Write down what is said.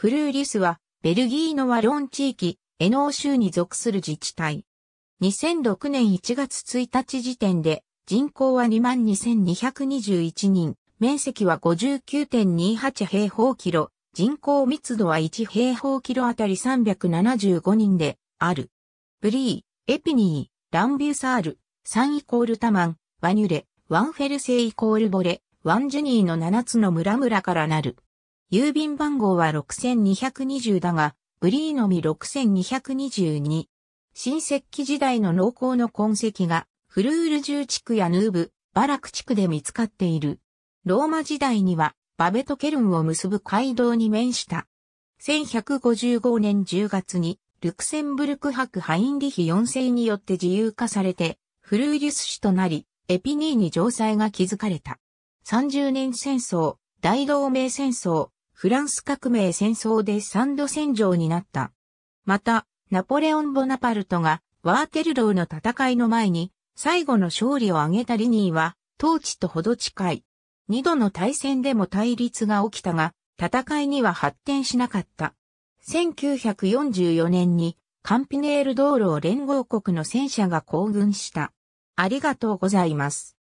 フルーリスは、ベルギーのワロン地域、エノー州に属する自治体。2006年1月1日時点で、人口は22,221人、面積は59.28平方キロ、人口密度は1平方キロあたり375人で、ある。ブリー、エピニー、ランビューサール、サンイコールタマン、ワニュレ、ワンフェルセイコールボレ、ワンジュニーの7つの村々からなる。郵便番号は6220だが、ブリーのみ6222。新石器時代の農耕の痕跡が、フルール住地区やヌーブ、バラク地区で見つかっている。ローマ時代には、バベとケルンを結ぶ街道に面した。1155年10月に、ルクセンブルク博ハインリヒ4世によって自由化されて、フルーリュス氏となり、エピニーに城塞が築かれた。30年戦争、大同盟戦争、フランス革命戦争で3度戦場になった。また、ナポレオン・ボナパルトがワーテルローの戦いの前に最後の勝利を挙げたリニーは統治とほど近い。二度の対戦でも対立が起きたが、戦いには発展しなかった。1944年にカンピネール道路を連合国の戦車が行軍した。ありがとうございます。